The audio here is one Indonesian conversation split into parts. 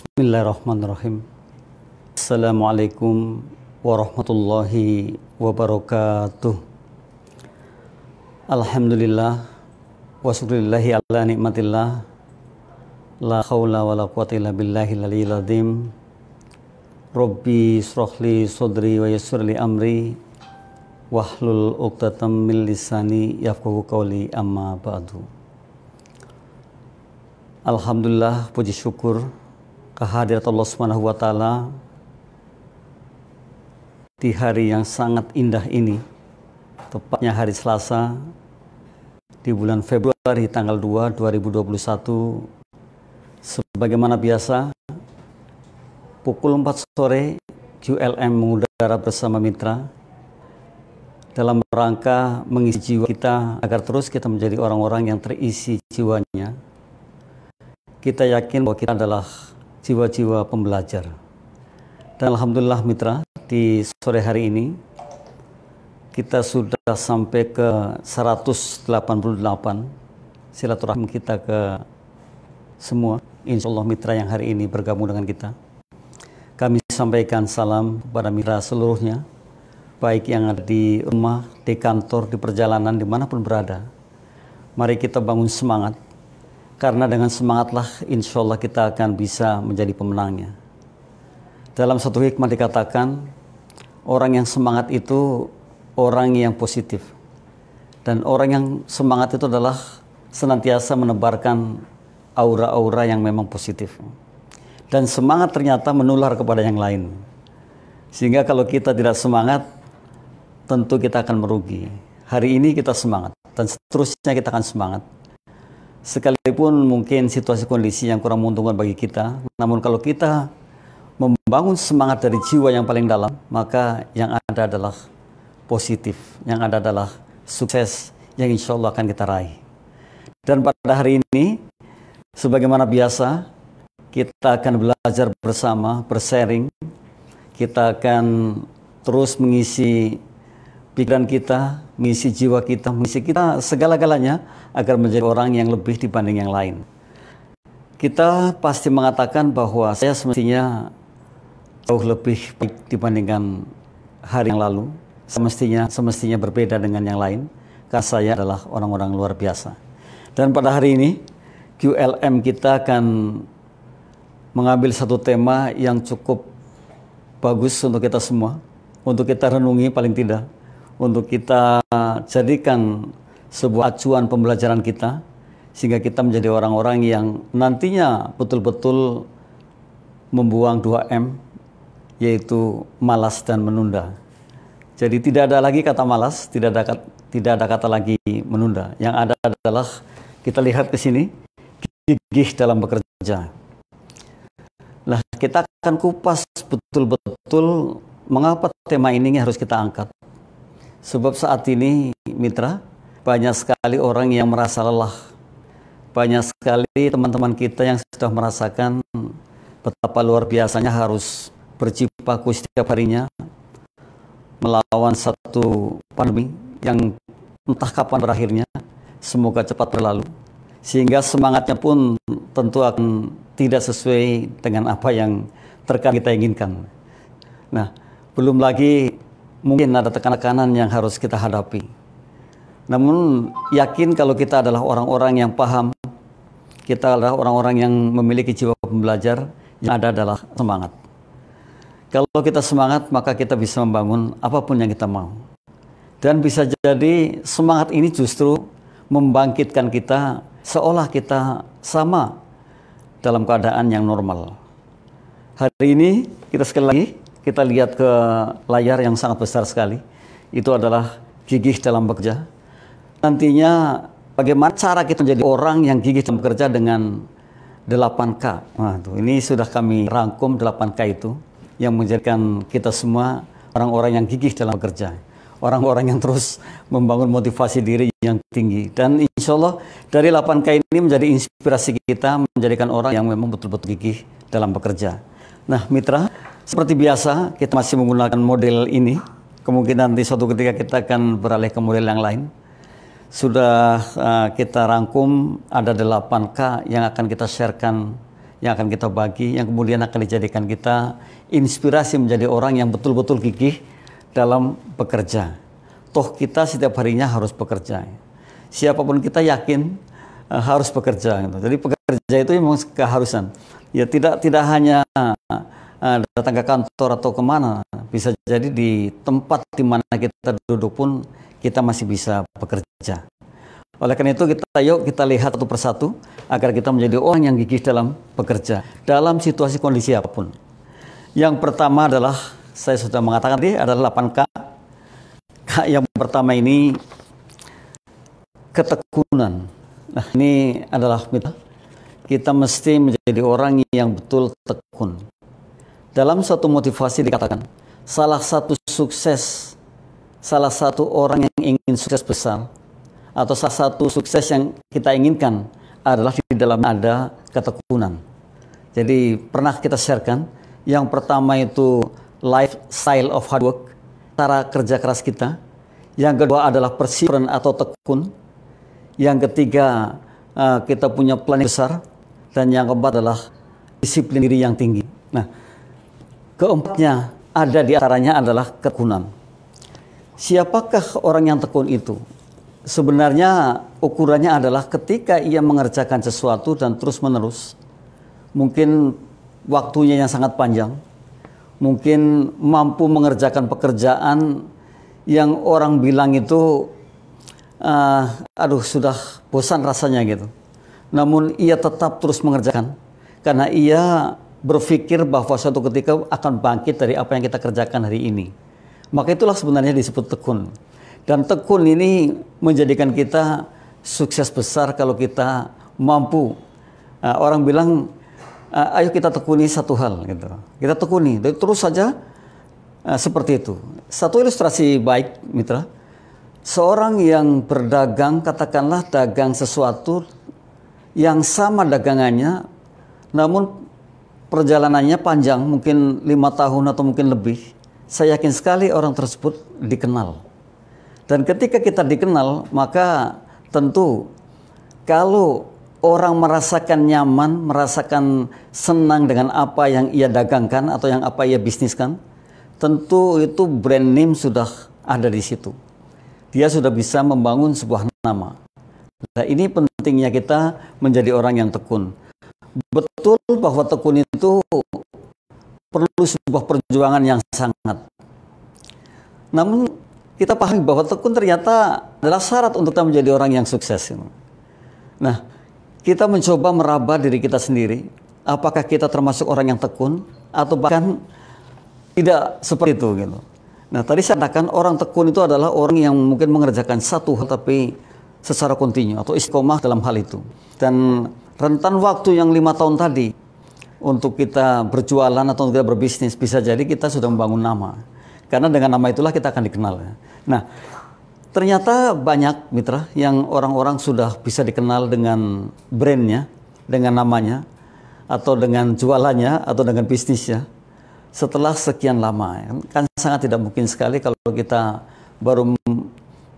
Bismillahirrahmanirrahim. Assalamualaikum warahmatullahi wabarakatuh. Alhamdulillah wa ala nikmatillah. La khawla wa la quwata illa billahil aliyil ladim Rabbi surahli sodri wa yasurli amri wahlul uqtatam min lisani yafqahu qawli amma ba'du. Alhamdulillah puji syukur kehadirat Allah Subhanahu wa taala di hari yang sangat indah ini tepatnya hari Selasa di bulan Februari tanggal 2 2021 sebagaimana biasa pukul 4 sore QLM mengudara bersama mitra dalam rangka mengisi jiwa kita agar terus kita menjadi orang-orang yang terisi jiwanya kita yakin bahwa kita adalah jiwa-jiwa pembelajar. Dan alhamdulillah mitra, di sore hari ini kita sudah sampai ke 188 silaturahmi kita ke semua insya Allah mitra yang hari ini bergabung dengan kita. Kami sampaikan salam kepada mitra seluruhnya, baik yang ada di rumah, di kantor, di perjalanan, dimanapun berada. Mari kita bangun semangat karena dengan semangatlah insya Allah kita akan bisa menjadi pemenangnya. Dalam satu hikmah dikatakan, orang yang semangat itu orang yang positif. Dan orang yang semangat itu adalah senantiasa menebarkan aura-aura yang memang positif. Dan semangat ternyata menular kepada yang lain. Sehingga kalau kita tidak semangat, tentu kita akan merugi. Hari ini kita semangat, dan seterusnya kita akan semangat sekalipun mungkin situasi kondisi yang kurang menguntungkan bagi kita, namun kalau kita membangun semangat dari jiwa yang paling dalam, maka yang ada adalah positif, yang ada adalah sukses yang insya Allah akan kita raih. Dan pada hari ini, sebagaimana biasa, kita akan belajar bersama, bersharing, kita akan terus mengisi pikiran kita, misi jiwa kita, misi kita segala-galanya agar menjadi orang yang lebih dibanding yang lain. Kita pasti mengatakan bahwa saya semestinya jauh lebih baik dibandingkan hari yang lalu. Semestinya semestinya berbeda dengan yang lain karena saya adalah orang-orang luar biasa. Dan pada hari ini QLM kita akan mengambil satu tema yang cukup bagus untuk kita semua, untuk kita renungi paling tidak untuk kita jadikan sebuah acuan pembelajaran kita sehingga kita menjadi orang-orang yang nantinya betul-betul membuang 2M yaitu malas dan menunda. Jadi tidak ada lagi kata malas, tidak ada kata, tidak ada kata lagi menunda. Yang ada adalah kita lihat ke sini gigih dalam bekerja. Nah, kita akan kupas betul-betul mengapa tema ini harus kita angkat. Sebab saat ini mitra, banyak sekali orang yang merasa lelah. Banyak sekali teman-teman kita yang sudah merasakan betapa luar biasanya harus berjibaku setiap harinya melawan satu pandemi yang entah kapan berakhirnya, semoga cepat berlalu. Sehingga semangatnya pun tentu akan tidak sesuai dengan apa yang terkait kita inginkan. Nah, belum lagi mungkin ada tekanan-tekanan yang harus kita hadapi. Namun yakin kalau kita adalah orang-orang yang paham, kita adalah orang-orang yang memiliki jiwa pembelajar, yang ada adalah semangat. Kalau kita semangat, maka kita bisa membangun apapun yang kita mau. Dan bisa jadi semangat ini justru membangkitkan kita seolah kita sama dalam keadaan yang normal. Hari ini kita sekali lagi kita lihat ke layar yang sangat besar sekali. Itu adalah gigih dalam bekerja. Nantinya bagaimana cara kita menjadi orang yang gigih dalam bekerja dengan 8K. Nah, tuh, ini sudah kami rangkum 8K itu yang menjadikan kita semua orang-orang yang gigih dalam bekerja. Orang-orang yang terus membangun motivasi diri yang tinggi. Dan insya Allah dari 8K ini menjadi inspirasi kita menjadikan orang yang memang betul-betul gigih dalam bekerja. Nah, mitra, seperti biasa kita masih menggunakan model ini. Kemungkinan nanti suatu ketika kita akan beralih ke model yang lain. Sudah uh, kita rangkum ada 8K yang akan kita sharekan, yang akan kita bagi, yang kemudian akan dijadikan kita inspirasi menjadi orang yang betul-betul gigih dalam bekerja. Toh kita setiap harinya harus bekerja. Siapapun kita yakin uh, harus bekerja. Gitu. Jadi pekerja itu memang keharusan ya tidak tidak hanya uh, datang ke kantor atau kemana bisa jadi di tempat di mana kita duduk pun kita masih bisa bekerja oleh karena itu kita yuk kita lihat satu persatu agar kita menjadi orang yang gigih dalam bekerja dalam situasi kondisi apapun yang pertama adalah saya sudah mengatakan tadi adalah 8K K yang pertama ini ketekunan nah ini adalah mitra kita mesti menjadi orang yang betul tekun. Dalam satu motivasi dikatakan, salah satu sukses, salah satu orang yang ingin sukses besar, atau salah satu sukses yang kita inginkan adalah di dalam ada ketekunan. Jadi pernah kita sharekan, yang pertama itu lifestyle of hard work, cara kerja keras kita. Yang kedua adalah persiapan atau tekun. Yang ketiga eh, kita punya plan yang besar dan yang keempat adalah disiplin diri yang tinggi. Nah, keempatnya ada di antaranya adalah ketekunan. Siapakah orang yang tekun itu? Sebenarnya ukurannya adalah ketika ia mengerjakan sesuatu dan terus-menerus. Mungkin waktunya yang sangat panjang. Mungkin mampu mengerjakan pekerjaan yang orang bilang itu uh, aduh sudah bosan rasanya gitu namun ia tetap terus mengerjakan karena ia berpikir bahwa suatu ketika akan bangkit dari apa yang kita kerjakan hari ini. Maka itulah sebenarnya disebut tekun. Dan tekun ini menjadikan kita sukses besar kalau kita mampu. Nah, orang bilang, ah, ayo kita tekuni satu hal. Gitu. Kita tekuni, terus saja uh, seperti itu. Satu ilustrasi baik, Mitra. Seorang yang berdagang, katakanlah dagang sesuatu yang sama dagangannya, namun perjalanannya panjang, mungkin lima tahun atau mungkin lebih, saya yakin sekali orang tersebut dikenal. Dan ketika kita dikenal, maka tentu kalau orang merasakan nyaman, merasakan senang dengan apa yang ia dagangkan atau yang apa ia bisniskan, tentu itu brand name sudah ada di situ. Dia sudah bisa membangun sebuah nama. Nah, ini pentingnya kita menjadi orang yang tekun. Betul bahwa tekun itu perlu sebuah perjuangan yang sangat. Namun kita pahami bahwa tekun ternyata adalah syarat untuk kita menjadi orang yang sukses. Nah, kita mencoba meraba diri kita sendiri. Apakah kita termasuk orang yang tekun atau bahkan tidak seperti itu gitu. Nah, tadi saya katakan orang tekun itu adalah orang yang mungkin mengerjakan satu hal tapi secara kontinu atau istiqomah dalam hal itu. Dan rentan waktu yang lima tahun tadi untuk kita berjualan atau kita berbisnis bisa jadi kita sudah membangun nama. Karena dengan nama itulah kita akan dikenal. Ya. Nah, ternyata banyak mitra yang orang-orang sudah bisa dikenal dengan brandnya, dengan namanya, atau dengan jualannya, atau dengan bisnisnya. Setelah sekian lama, ya. kan sangat tidak mungkin sekali kalau kita baru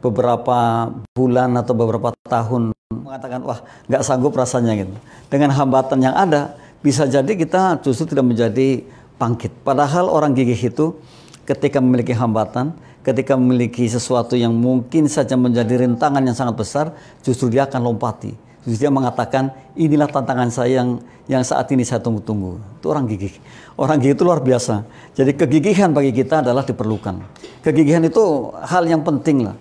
beberapa bulan atau beberapa tahun mengatakan wah nggak sanggup rasanya gitu. Dengan hambatan yang ada bisa jadi kita justru tidak menjadi bangkit. Padahal orang gigih itu ketika memiliki hambatan, ketika memiliki sesuatu yang mungkin saja menjadi rintangan yang sangat besar, justru dia akan lompati. Justru dia mengatakan inilah tantangan saya yang yang saat ini saya tunggu-tunggu. Itu orang gigih. Orang gigih itu luar biasa. Jadi kegigihan bagi kita adalah diperlukan. Kegigihan itu hal yang penting lah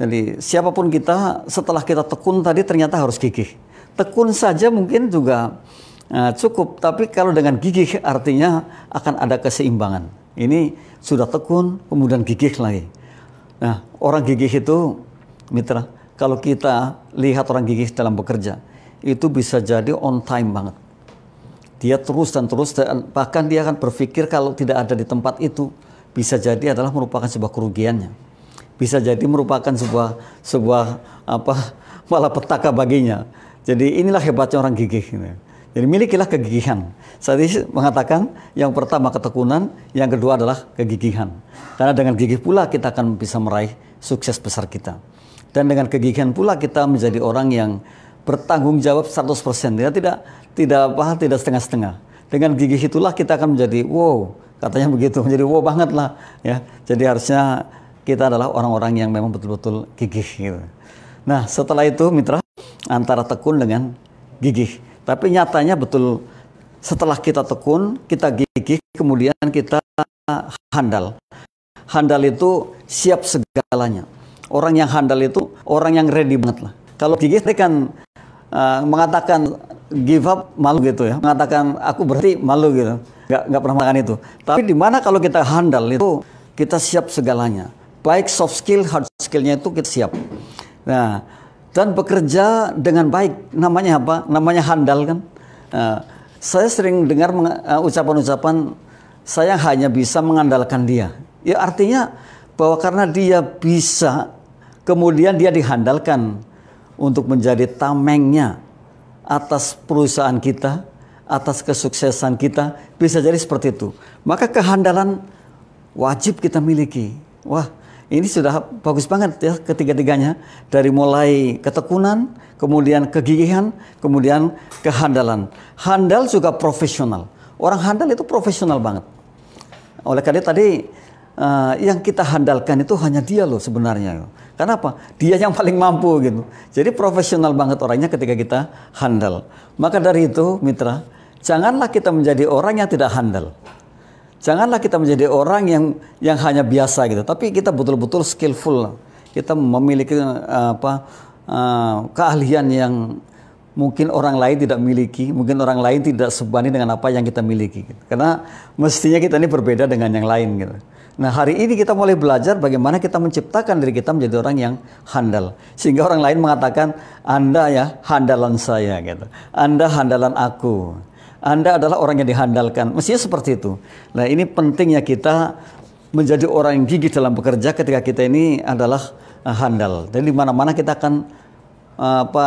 jadi siapapun kita setelah kita tekun tadi ternyata harus gigih. Tekun saja mungkin juga uh, cukup, tapi kalau dengan gigih artinya akan ada keseimbangan. Ini sudah tekun kemudian gigih lagi. Nah, orang gigih itu mitra, kalau kita lihat orang gigih dalam bekerja, itu bisa jadi on time banget. Dia terus dan terus dan bahkan dia akan berpikir kalau tidak ada di tempat itu bisa jadi adalah merupakan sebuah kerugiannya bisa jadi merupakan sebuah sebuah apa malapetaka baginya. Jadi inilah hebatnya orang gigih. Gitu. Jadi milikilah kegigihan. saya mengatakan yang pertama ketekunan, yang kedua adalah kegigihan. Karena dengan gigih pula kita akan bisa meraih sukses besar kita. Dan dengan kegigihan pula kita menjadi orang yang bertanggung jawab 100%. Ya, tidak tidak apa tidak setengah-setengah. Dengan gigih itulah kita akan menjadi wow, katanya begitu, menjadi wow banget lah ya. Jadi harusnya kita adalah orang-orang yang memang betul-betul gigih gitu. Nah, setelah itu mitra antara tekun dengan gigih. Tapi nyatanya betul setelah kita tekun, kita gigih, kemudian kita handal. Handal itu siap segalanya. Orang yang handal itu orang yang ready banget lah. Kalau gigih kan uh, mengatakan give up malu gitu ya, mengatakan aku berarti malu gitu. Gak, gak pernah makan itu. Tapi di mana kalau kita handal itu kita siap segalanya baik soft skill hard skillnya itu kita siap nah dan bekerja dengan baik namanya apa namanya handal kan nah, saya sering dengar eh, ucapan-ucapan saya hanya bisa mengandalkan dia ya artinya bahwa karena dia bisa kemudian dia dihandalkan untuk menjadi tamengnya atas perusahaan kita atas kesuksesan kita bisa jadi seperti itu maka kehandalan wajib kita miliki wah ini sudah bagus banget ya ketiga-tiganya dari mulai ketekunan, kemudian kegigihan, kemudian kehandalan. Handal juga profesional. Orang handal itu profesional banget. Oleh karena tadi uh, yang kita handalkan itu hanya dia loh sebenarnya. Karena apa? Dia yang paling mampu gitu. Jadi profesional banget orangnya ketika kita handal. Maka dari itu mitra, janganlah kita menjadi orang yang tidak handal. Janganlah kita menjadi orang yang yang hanya biasa gitu, tapi kita betul-betul skillful. Kita memiliki eh, apa uh, keahlian yang mungkin orang lain tidak miliki, mungkin orang lain tidak sebanding dengan apa yang kita miliki. Gitu. Karena mestinya kita ini berbeda dengan yang lain gitu. Nah hari ini kita mulai belajar bagaimana kita menciptakan diri kita menjadi orang yang handal. Sehingga orang lain mengatakan, Anda ya handalan saya gitu. Anda handalan aku. Anda adalah orang yang dihandalkan. Mestinya seperti itu. Nah, ini pentingnya kita menjadi orang yang gigih dalam bekerja ketika kita ini adalah eh, handal. Jadi di mana-mana kita akan eh, apa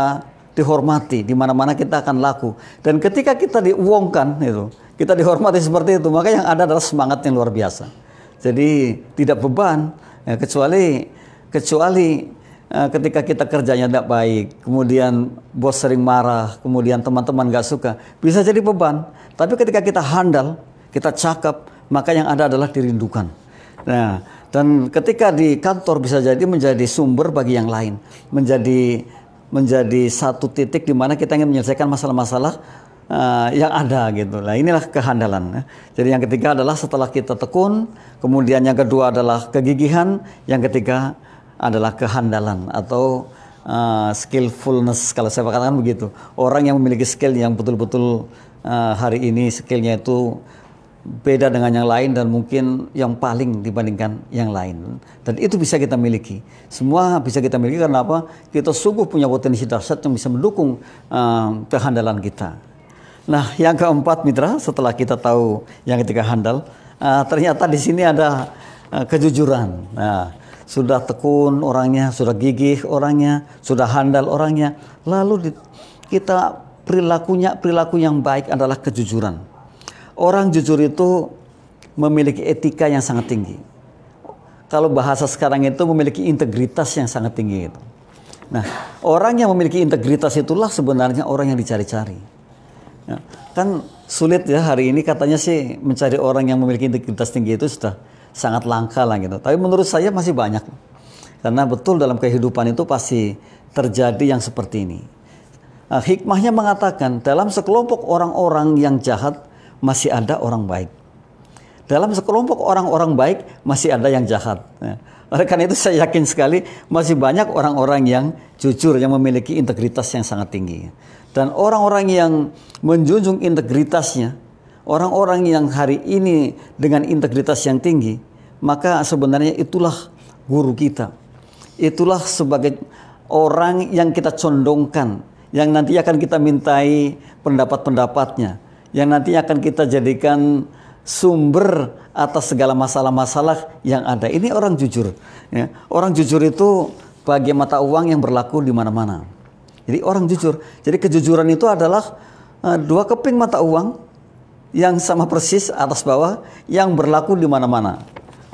dihormati, di mana-mana kita akan laku. Dan ketika kita diuangkan itu, kita dihormati seperti itu, maka yang ada adalah semangat yang luar biasa. Jadi tidak beban ya, kecuali kecuali Eh, ketika kita kerjanya tidak baik, kemudian bos sering marah, kemudian teman-teman gak suka, bisa jadi beban. Tapi ketika kita handal, kita cakap, maka yang ada adalah dirindukan. Nah, dan ketika di kantor bisa jadi menjadi sumber bagi yang lain, menjadi menjadi satu titik di mana kita ingin menyelesaikan masalah-masalah uh, yang ada gitu. Nah, inilah kehandalan. Ya. Jadi yang ketiga adalah setelah kita tekun, kemudian yang kedua adalah kegigihan, yang ketiga adalah kehandalan atau uh, skillfulness kalau saya katakan begitu. Orang yang memiliki skill yang betul-betul uh, hari ini skillnya itu beda dengan yang lain dan mungkin yang paling dibandingkan yang lain. Dan itu bisa kita miliki. Semua bisa kita miliki karena apa? Kita sungguh punya potensi dahsyat yang bisa mendukung uh, kehandalan kita. Nah, yang keempat mitra, setelah kita tahu yang ketiga handal, uh, ternyata di sini ada uh, kejujuran. Nah, sudah tekun orangnya, sudah gigih orangnya, sudah handal orangnya. Lalu di, kita perilakunya perilaku yang baik adalah kejujuran. Orang jujur itu memiliki etika yang sangat tinggi. Kalau bahasa sekarang itu memiliki integritas yang sangat tinggi itu. Nah, orang yang memiliki integritas itulah sebenarnya orang yang dicari-cari. Ya, kan sulit ya hari ini katanya sih mencari orang yang memiliki integritas tinggi itu sudah sangat langka lah gitu. Tapi menurut saya masih banyak. Karena betul dalam kehidupan itu pasti terjadi yang seperti ini. Nah, hikmahnya mengatakan dalam sekelompok orang-orang yang jahat masih ada orang baik. Dalam sekelompok orang-orang baik masih ada yang jahat. Nah, oleh karena itu saya yakin sekali masih banyak orang-orang yang jujur yang memiliki integritas yang sangat tinggi. Dan orang-orang yang menjunjung integritasnya orang-orang yang hari ini dengan integritas yang tinggi, maka sebenarnya itulah guru kita. Itulah sebagai orang yang kita condongkan, yang nanti akan kita mintai pendapat-pendapatnya, yang nanti akan kita jadikan sumber atas segala masalah-masalah yang ada. Ini orang jujur. Ya. Orang jujur itu bagi mata uang yang berlaku di mana-mana. Jadi orang jujur. Jadi kejujuran itu adalah eh, dua keping mata uang yang sama persis atas bawah yang berlaku di mana-mana.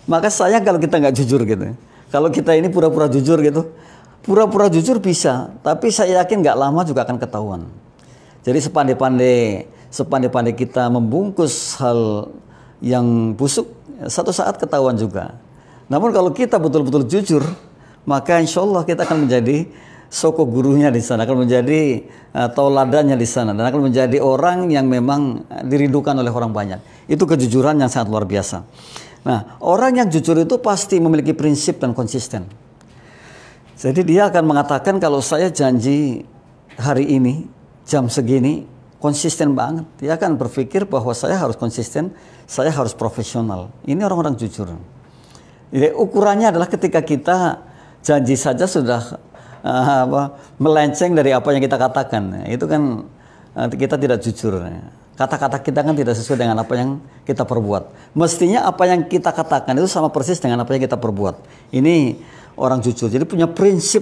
Maka saya kalau kita nggak jujur gitu, kalau kita ini pura-pura jujur gitu, pura-pura jujur bisa, tapi saya yakin nggak lama juga akan ketahuan. Jadi sepandai-pandai, sepandai-pandai kita membungkus hal yang busuk, satu saat ketahuan juga. Namun kalau kita betul-betul jujur, maka insya Allah kita akan menjadi soko gurunya di sana, akan menjadi uh, eh, tauladannya di sana, dan akan menjadi orang yang memang eh, dirindukan oleh orang banyak. Itu kejujuran yang sangat luar biasa. Nah, orang yang jujur itu pasti memiliki prinsip dan konsisten. Jadi dia akan mengatakan kalau saya janji hari ini jam segini konsisten banget. Dia akan berpikir bahwa saya harus konsisten, saya harus profesional. Ini orang-orang jujur. Jadi ukurannya adalah ketika kita janji saja sudah Ah, apa melenceng dari apa yang kita katakan. Itu kan eh, kita tidak jujur. Kata-kata kita kan tidak sesuai dengan apa yang kita perbuat. Mestinya apa yang kita katakan itu sama persis dengan apa yang kita perbuat. Ini orang jujur. Jadi punya prinsip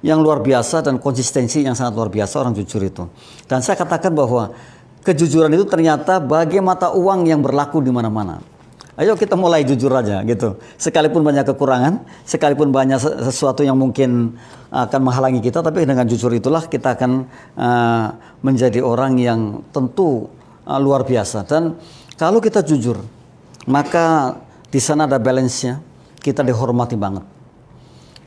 yang luar biasa dan konsistensi yang sangat luar biasa orang jujur itu. Dan saya katakan bahwa kejujuran itu ternyata bagi mata uang yang berlaku di mana-mana. Ayo kita mulai jujur aja gitu. Sekalipun banyak kekurangan, sekalipun banyak sesuatu yang mungkin akan menghalangi kita, tapi dengan jujur itulah kita akan uh, menjadi orang yang tentu uh, luar biasa. Dan kalau kita jujur, maka di sana ada balance-nya. Kita dihormati banget.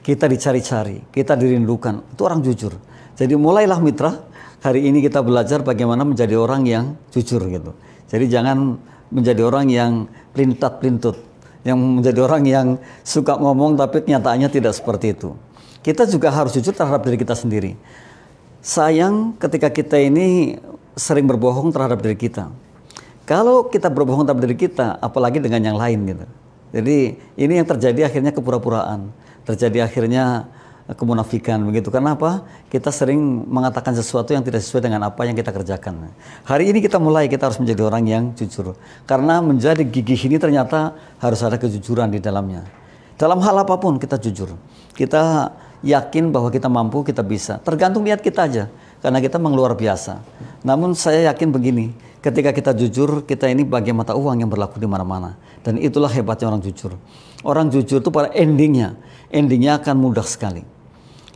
Kita dicari-cari, kita dirindukan. Itu orang jujur. Jadi mulailah mitra, hari ini kita belajar bagaimana menjadi orang yang jujur gitu. Jadi jangan menjadi orang yang pelintut-pelintut, yang menjadi orang yang suka ngomong tapi kenyataannya tidak seperti itu. Kita juga harus jujur terhadap diri kita sendiri. Sayang ketika kita ini sering berbohong terhadap diri kita. Kalau kita berbohong terhadap diri kita, apalagi dengan yang lain gitu. Jadi ini yang terjadi akhirnya kepura-puraan, terjadi akhirnya kemunafikan begitu. karena apa Kita sering mengatakan sesuatu yang tidak sesuai dengan apa yang kita kerjakan. Hari ini kita mulai kita harus menjadi orang yang jujur. Karena menjadi gigih ini ternyata harus ada kejujuran di dalamnya. Dalam hal apapun kita jujur. Kita yakin bahwa kita mampu, kita bisa. Tergantung niat kita aja. Karena kita mengeluarkan biasa. Namun saya yakin begini, ketika kita jujur, kita ini bagian mata uang yang berlaku di mana-mana. Dan itulah hebatnya orang jujur. Orang jujur itu pada endingnya, endingnya akan mudah sekali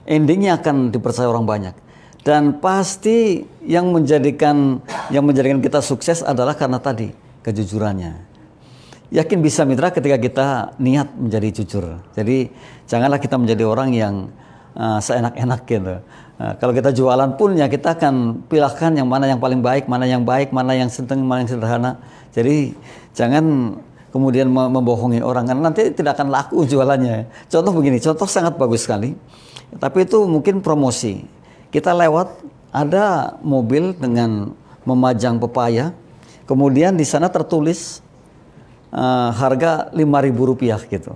endingnya akan dipercaya orang banyak. Dan pasti yang menjadikan yang menjadikan kita sukses adalah karena tadi kejujurannya. Yakin bisa mitra ketika kita niat menjadi jujur. Jadi janganlah kita menjadi orang yang uh, seenak-enak gitu. Eh, kalau kita jualan pun ya kita akan pilahkan yang mana yang paling baik, mana yang baik, mana yang senteng mana yang sederhana. Jadi jangan kemudian membohongi orang kan nanti tidak akan laku jualannya. Contoh begini, contoh sangat bagus sekali. Tapi itu mungkin promosi. Kita lewat ada mobil dengan memajang pepaya, kemudian di sana tertulis uh, harga rp rupiah gitu.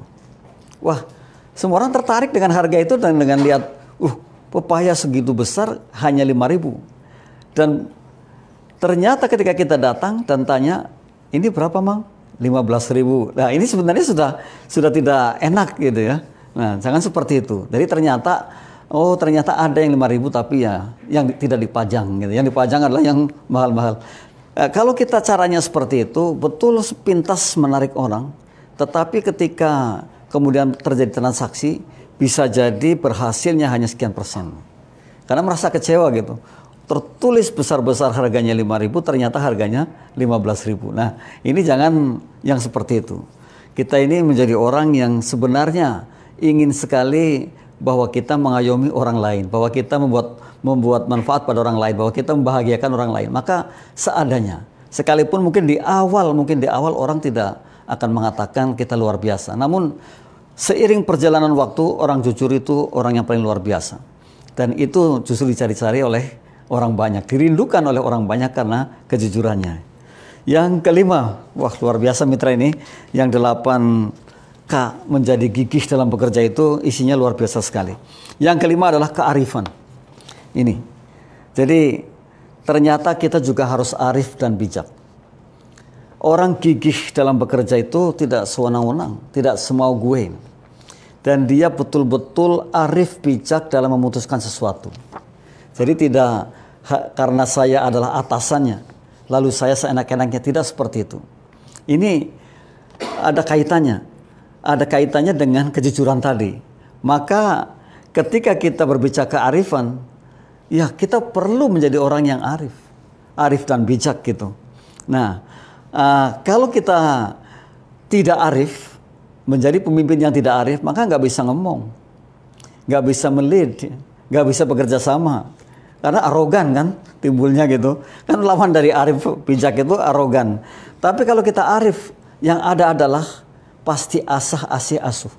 Wah, semua orang tertarik dengan harga itu dan dengan lihat, uh, pepaya segitu besar hanya 5000 Dan ternyata ketika kita datang dan tanya, ini berapa mang? 15 ribu. Nah ini sebenarnya sudah sudah tidak enak gitu ya. Nah jangan seperti itu. Jadi ternyata oh ternyata ada yang 5 ribu tapi ya yang tidak dipajang gitu. Yang dipajang adalah yang mahal-mahal. Eh, kalau kita caranya seperti itu betul sepintas menarik orang. Tetapi ketika kemudian terjadi transaksi bisa jadi berhasilnya hanya sekian persen. Karena merasa kecewa gitu tertulis besar-besar harganya 5000 ternyata harganya 15000 nah ini jangan yang seperti itu kita ini menjadi orang yang sebenarnya ingin sekali bahwa kita mengayomi orang lain bahwa kita membuat membuat manfaat pada orang lain bahwa kita membahagiakan orang lain maka seadanya sekalipun mungkin di awal mungkin di awal orang tidak akan mengatakan kita luar biasa namun seiring perjalanan waktu orang jujur itu orang yang paling luar biasa dan itu justru dicari-cari oleh orang banyak, dirindukan oleh orang banyak karena kejujurannya. Yang kelima, wah luar biasa mitra ini, yang delapan K menjadi gigih dalam bekerja itu isinya luar biasa sekali. Yang kelima adalah kearifan. Ini. Jadi ternyata kita juga harus arif dan bijak. Orang gigih dalam bekerja itu tidak sewenang-wenang, tidak semau gue. Dan dia betul-betul arif bijak dalam memutuskan sesuatu. Jadi tidak karena saya adalah atasannya, lalu saya seenak-enaknya tidak seperti itu. Ini ada kaitannya, ada kaitannya dengan kejujuran tadi. Maka ketika kita berbicara kearifan, ya kita perlu menjadi orang yang arif, arif dan bijak gitu. Nah, uh, kalau kita tidak arif, menjadi pemimpin yang tidak arif, maka nggak bisa ngomong, nggak bisa melid, nggak bisa bekerja sama, karena arogan kan timbulnya gitu. Kan lawan dari arif bijak itu arogan. Tapi kalau kita arif yang ada adalah pasti asah asih asuh.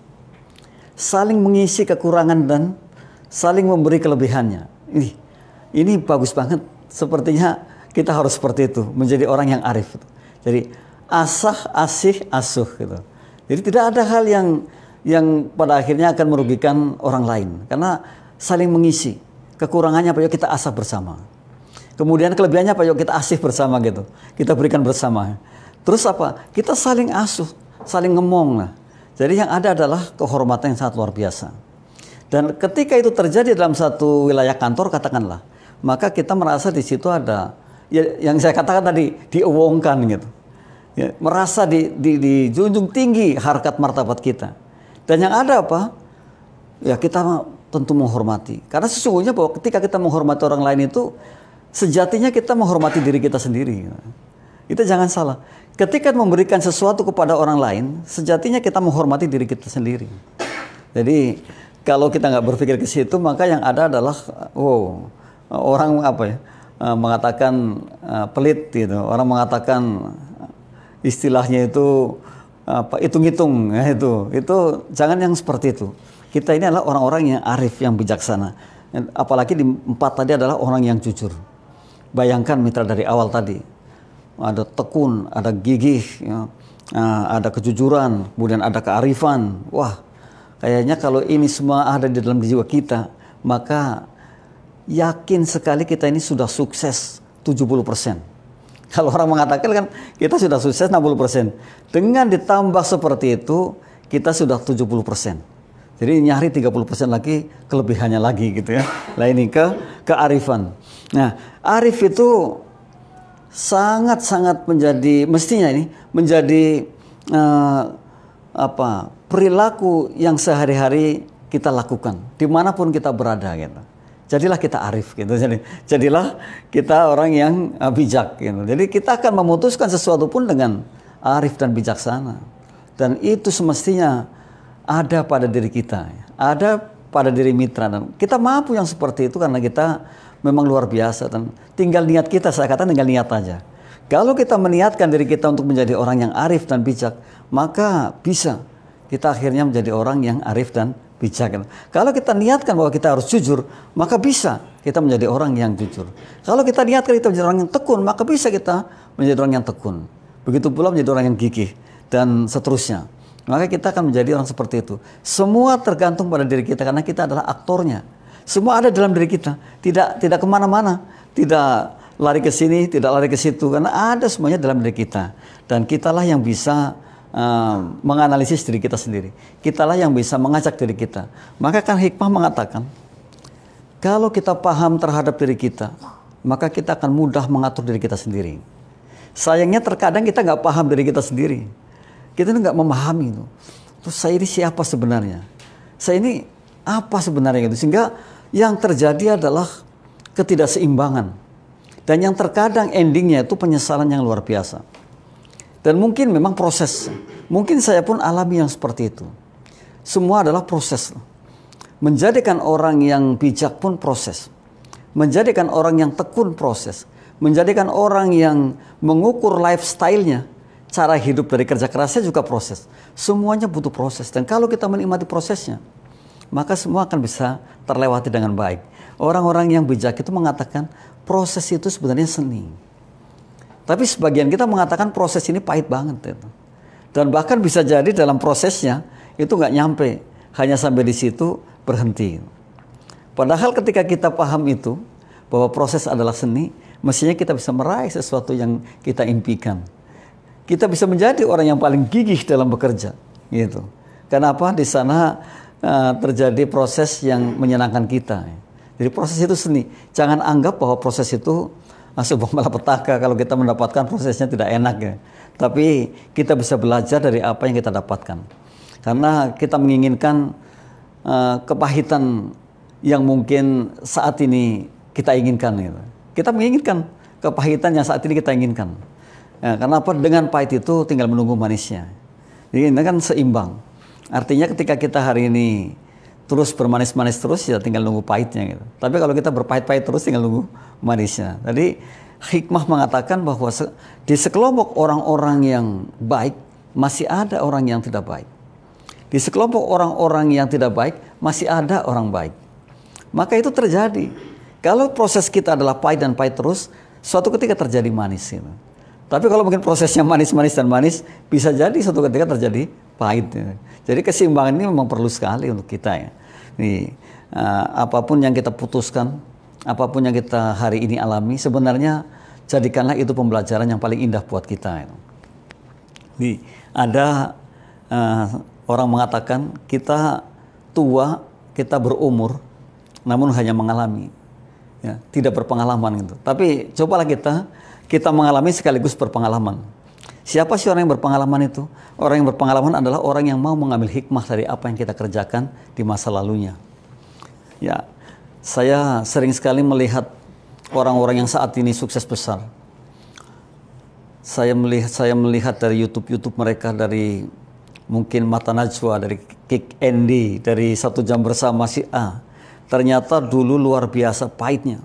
Saling mengisi kekurangan dan saling memberi kelebihannya. Ini ini bagus banget. Sepertinya kita harus seperti itu, menjadi orang yang arif. Jadi asah asih asuh gitu. Jadi tidak ada hal yang yang pada akhirnya akan merugikan orang lain karena saling mengisi. Kekurangannya apa? Yuk kita asah bersama. Kemudian kelebihannya apa? Yuk kita asih bersama gitu. Kita berikan bersama. Terus apa? Kita saling asuh, saling ngemong lah. Jadi yang ada adalah kehormatan yang sangat luar biasa. Dan ketika itu terjadi dalam satu wilayah kantor katakanlah, maka kita merasa di situ ada ya, yang saya katakan tadi diowongkan gitu. Ya, merasa di, di, dijunjung tinggi harkat martabat kita. Dan yang ada apa? Ya kita tentu menghormati. Karena sesungguhnya bahwa ketika kita menghormati orang lain itu sejatinya kita menghormati diri kita sendiri. Kita jangan salah. Ketika memberikan sesuatu kepada orang lain, sejatinya kita menghormati diri kita sendiri. Jadi kalau kita nggak berpikir ke situ, maka yang ada adalah wow orang apa ya eh, mengatakan eh, pelit gitu, orang mengatakan istilahnya itu apa hitung-hitung ya itu itu jangan yang seperti itu. Kita ini adalah orang-orang yang arif, yang bijaksana. Apalagi di empat tadi adalah orang yang jujur. Bayangkan mitra dari awal tadi. Ada tekun, ada gigih, ya. Ah, ada kejujuran, kemudian ada kearifan. Wah, kayaknya kalau ini semua ada di dalam jiwa kita, maka yakin sekali kita ini sudah sukses 70%. Kalau orang mengatakan kan kita sudah sukses 60%. Dengan ditambah seperti itu, kita sudah 70%. Jadi nyari 30% lagi kelebihannya lagi gitu ya. Lah ini ke kearifan. Nah, arif itu sangat-sangat menjadi mestinya ini menjadi uh, apa? perilaku yang sehari-hari kita lakukan dimanapun kita berada gitu. Jadilah kita arif gitu. Jadi jadilah kita orang yang uh, bijak gitu. Jadi kita akan memutuskan sesuatu pun dengan arif dan bijaksana. Dan itu semestinya ada pada diri kita, ya. ada pada diri mitra dan kita mampu yang seperti itu karena kita memang luar biasa dan tinggal niat kita saya katakan tinggal niat aja. Kalau kita meniatkan diri kita untuk menjadi orang yang arif dan bijak, maka bisa kita akhirnya menjadi orang yang arif dan bijak. Kalau kita niatkan bahwa kita harus jujur, maka bisa kita menjadi orang yang jujur. Kalau kita niatkan kita menjadi orang yang tekun, maka bisa kita menjadi orang yang tekun. Begitu pula menjadi orang yang gigih dan seterusnya maka kita akan menjadi orang seperti itu. Semua tergantung pada diri kita karena kita adalah aktornya. Semua ada dalam diri kita, tidak tidak kemana-mana, tidak lari ke sini, tidak lari ke situ karena ada semuanya dalam diri kita dan kitalah yang bisa uh, menganalisis diri kita sendiri. Kitalah yang bisa mengajak diri kita. Maka kan hikmah mengatakan kalau kita paham terhadap diri kita, maka kita akan mudah mengatur diri kita sendiri. Sayangnya terkadang kita nggak paham diri kita sendiri kita nggak memahami itu. Terus saya ini siapa sebenarnya? Saya ini apa sebenarnya itu? Sehingga yang terjadi adalah ketidakseimbangan. Dan yang terkadang endingnya itu penyesalan yang luar biasa. Dan mungkin memang proses. Mungkin saya pun alami yang seperti itu. Semua adalah proses. Menjadikan orang yang bijak pun proses. Menjadikan orang yang tekun proses. Menjadikan orang yang mengukur lifestyle-nya cara hidup dari kerja kerasnya juga proses. Semuanya butuh proses dan kalau kita menikmati prosesnya, maka semua akan bisa terlewati dengan baik. Orang-orang yang bijak itu mengatakan proses itu sebenarnya seni. Tapi sebagian kita mengatakan proses ini pahit banget itu. Dan bahkan bisa jadi dalam prosesnya itu nggak nyampe, hanya sampai di situ berhenti. Padahal ketika kita paham itu bahwa proses adalah seni, mestinya kita bisa meraih sesuatu yang kita impikan kita bisa menjadi orang yang paling gigih dalam bekerja gitu. Kenapa di sana eh, terjadi proses yang menyenangkan kita. Jadi proses itu seni. Jangan anggap bahwa proses itu masuk eh, sebuah malapetaka kalau kita mendapatkan prosesnya tidak enak ya. Tapi kita bisa belajar dari apa yang kita dapatkan. Karena kita menginginkan uh, kepahitan yang mungkin saat ini kita inginkan gitu. Kita menginginkan kepahitan yang saat ini kita inginkan. Ya, karena apa? Dengan pahit itu tinggal menunggu manisnya. Jadi ini kan seimbang. Artinya ketika kita hari ini terus bermanis-manis terus ya tinggal nunggu pahitnya gitu. Tapi kalau kita berpahit-pahit terus tinggal nunggu manisnya. Tadi hikmah mengatakan bahwa se di sekelompok orang-orang yang baik masih ada orang yang tidak baik. Di sekelompok orang-orang yang tidak baik masih ada orang baik. Maka itu terjadi. Kalau proses kita adalah pahit dan pahit terus, suatu ketika terjadi manis gitu. Tapi kalau mungkin prosesnya manis-manis dan manis, bisa jadi suatu ketika terjadi pahit. Jadi keseimbangan ini memang perlu sekali untuk kita ya. Nih, uh, apapun yang kita putuskan, apapun yang kita hari ini alami, sebenarnya jadikanlah itu pembelajaran yang paling indah buat kita. Nih, ada uh, orang mengatakan kita tua, kita berumur, namun hanya mengalami, ya, tidak berpengalaman gitu. Tapi cobalah kita kita mengalami sekaligus berpengalaman. Siapa sih orang yang berpengalaman itu? Orang yang berpengalaman adalah orang yang mau mengambil hikmah dari apa yang kita kerjakan di masa lalunya. Ya, saya sering sekali melihat orang-orang yang saat ini sukses besar. Saya melihat saya melihat dari YouTube-YouTube mereka dari mungkin Mata Najwa, dari Kick Andy, dari satu jam bersama si A. Ternyata dulu luar biasa pahitnya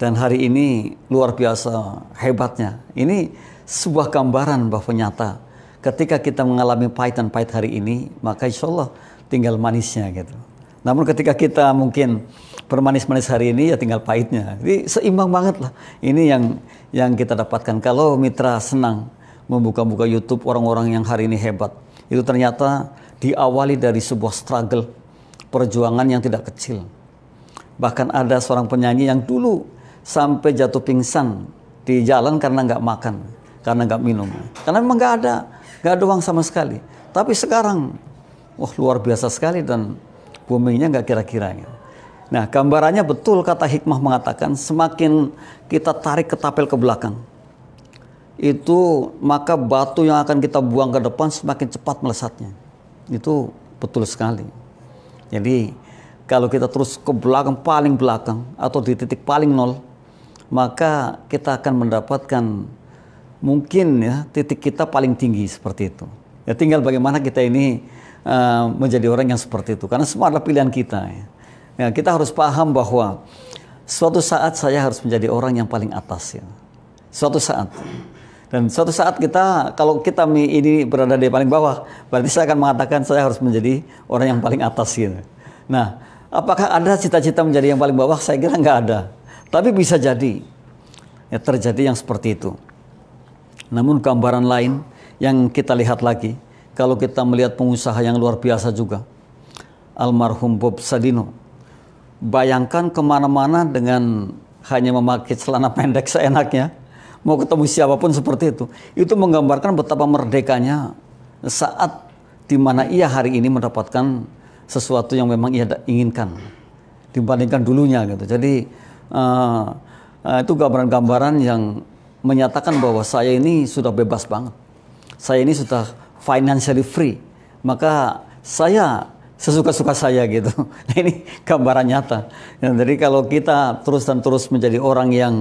dan hari ini luar biasa hebatnya. Ini sebuah gambaran bahwa nyata ketika kita mengalami pahit dan pahit hari ini, maka insya Allah tinggal manisnya gitu. Namun ketika kita mungkin bermanis-manis hari ini ya tinggal pahitnya. Jadi seimbang banget lah. Ini yang yang kita dapatkan. Kalau mitra senang membuka-buka YouTube orang-orang yang hari ini hebat, itu ternyata diawali dari sebuah struggle perjuangan yang tidak kecil. Bahkan ada seorang penyanyi yang dulu sampai jatuh pingsan di jalan karena nggak makan, karena nggak minum. Karena memang nggak ada, nggak ada uang sama sekali. Tapi sekarang, wah luar biasa sekali dan boomingnya nggak kira-kiranya. Nah gambarannya betul kata hikmah mengatakan semakin kita tarik ketapel ke belakang, itu maka batu yang akan kita buang ke depan semakin cepat melesatnya. Itu betul sekali. Jadi kalau kita terus ke belakang paling belakang atau di titik paling nol, maka kita akan mendapatkan mungkin ya titik kita paling tinggi seperti itu. Ya tinggal bagaimana kita ini uh, menjadi orang yang seperti itu karena semua adalah pilihan kita. Ya. ya kita harus paham bahwa suatu saat saya harus menjadi orang yang paling atas ya. Suatu saat. Dan suatu saat kita kalau kita ini berada di paling bawah, berarti saya akan mengatakan saya harus menjadi orang yang paling atas gitu. Nah, apakah ada cita-cita menjadi yang paling bawah? Saya kira nggak ada. Tapi bisa jadi ya terjadi yang seperti itu. Namun gambaran lain yang kita lihat lagi, kalau kita melihat pengusaha yang luar biasa juga, almarhum Bob Sadino, bayangkan kemana-mana dengan hanya memakai celana pendek seenaknya, mau ketemu siapapun seperti itu. Itu menggambarkan betapa merdekanya saat di mana ia hari ini mendapatkan sesuatu yang memang ia inginkan dibandingkan dulunya gitu. Jadi uh, itu gambaran-gambaran yang menyatakan bahwa saya ini sudah bebas banget. Saya ini sudah financially free. Maka saya sesuka-suka saya gitu. Nah, ini gambaran nyata. Nah, jadi kalau kita terus dan terus menjadi orang yang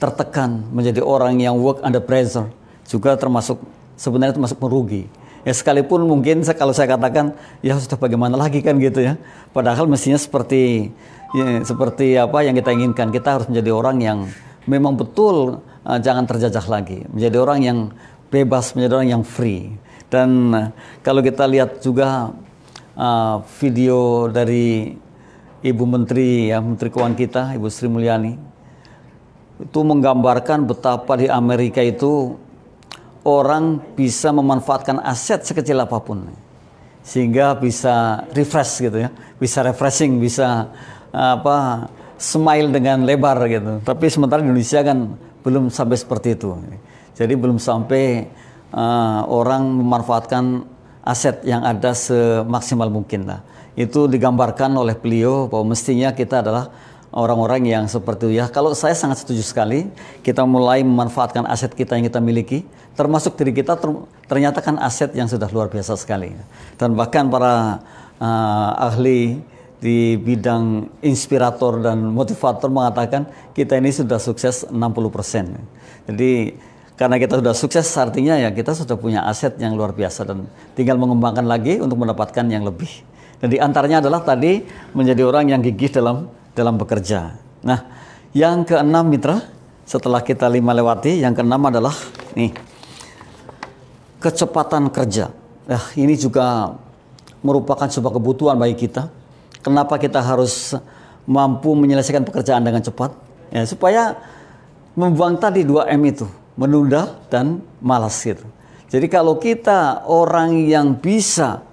tertekan, menjadi orang yang work under pressure, juga termasuk sebenarnya termasuk merugi. Ya sekalipun mungkin kalau saya katakan ya sudah bagaimana lagi kan gitu ya. Padahal mestinya seperti ya, seperti apa yang kita inginkan. Kita harus menjadi orang yang memang betul uh, jangan terjajah lagi, menjadi orang yang bebas, menjadi orang yang free. Dan uh, kalau kita lihat juga uh, video dari Ibu Menteri ya, Menteri Keuangan kita, Ibu Sri Mulyani, itu menggambarkan betapa di Amerika itu orang bisa memanfaatkan aset sekecil apapun sehingga bisa refresh gitu ya, bisa refreshing, bisa apa smile dengan lebar gitu. Tapi sementara Indonesia kan belum sampai seperti itu. Jadi belum sampai uh, orang memanfaatkan aset yang ada semaksimal mungkin lah. Itu digambarkan oleh beliau bahwa mestinya kita adalah orang-orang yang seperti itu ya. Kalau saya sangat setuju sekali kita mulai memanfaatkan aset kita yang kita miliki, termasuk diri kita ter ternyata kan aset yang sudah luar biasa sekali. Dan bahkan para uh, ahli di bidang inspirator dan motivator mengatakan kita ini sudah sukses 60%. Jadi karena kita sudah sukses artinya ya kita sudah punya aset yang luar biasa dan tinggal mengembangkan lagi untuk mendapatkan yang lebih. Dan di antaranya adalah tadi menjadi orang yang gigih dalam dalam bekerja. Nah, yang keenam mitra setelah kita lima lewati, yang keenam adalah nih kecepatan kerja. Nah, ini juga merupakan sebuah kebutuhan bagi kita Kenapa kita harus mampu menyelesaikan pekerjaan dengan cepat? Ya, supaya membuang tadi 2M itu, menunda dan malas gitu. Jadi kalau kita orang yang bisa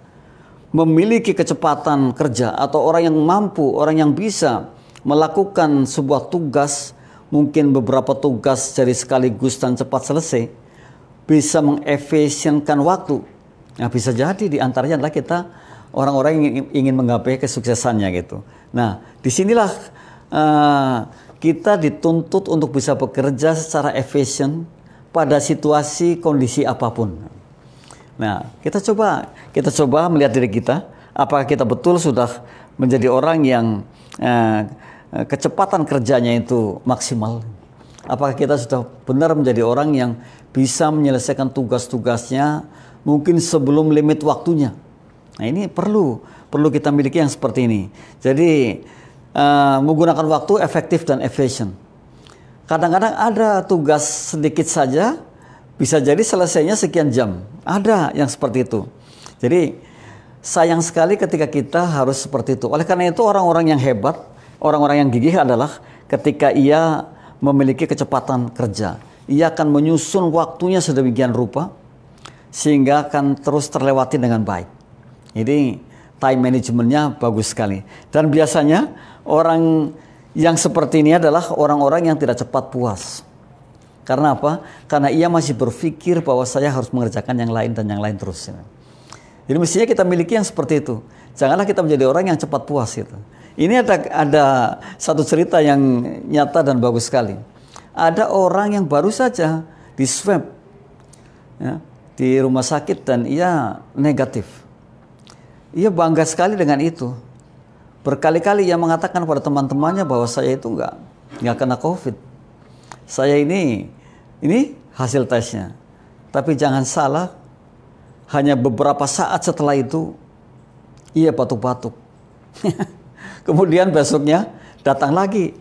memiliki kecepatan kerja atau orang yang mampu, orang yang bisa melakukan sebuah tugas, mungkin beberapa tugas jadi sekaligus dan cepat selesai, bisa mengefisienkan waktu. Nah, bisa jadi di antaranya adalah kita orang-orang ingin, ingin menggapai kesuksesannya gitu. Nah, disinilah uh, kita dituntut untuk bisa bekerja secara efisien pada situasi kondisi apapun. Nah, kita coba kita coba melihat diri kita, apakah kita betul sudah menjadi orang yang uh, kecepatan kerjanya itu maksimal? Apakah kita sudah benar menjadi orang yang bisa menyelesaikan tugas-tugasnya mungkin sebelum limit waktunya? Nah ini perlu perlu kita miliki yang seperti ini. Jadi uh, menggunakan waktu efektif dan efisien. Kadang-kadang ada tugas sedikit saja bisa jadi selesainya sekian jam. Ada yang seperti itu. Jadi sayang sekali ketika kita harus seperti itu. Oleh karena itu orang-orang yang hebat, orang-orang yang gigih adalah ketika ia memiliki kecepatan kerja. Ia akan menyusun waktunya sedemikian rupa sehingga akan terus terlewati dengan baik. Jadi time managementnya bagus sekali. Dan biasanya orang yang seperti ini adalah orang-orang yang tidak cepat puas. Karena apa? Karena ia masih berpikir bahwa saya harus mengerjakan yang lain dan yang lain terus. Ya. Jadi mestinya kita miliki yang seperti itu. Janganlah kita menjadi orang yang cepat puas itu. Ini ada ada satu cerita yang nyata dan bagus sekali. Ada orang yang baru saja di swab ya, di rumah sakit dan ia negatif ia bangga sekali dengan itu. Berkali-kali ia mengatakan pada teman-temannya bahwa saya itu nggak nggak kena COVID. Saya ini ini hasil tesnya. Tapi jangan salah, hanya beberapa saat setelah itu ia batuk-batuk. Kemudian besoknya datang lagi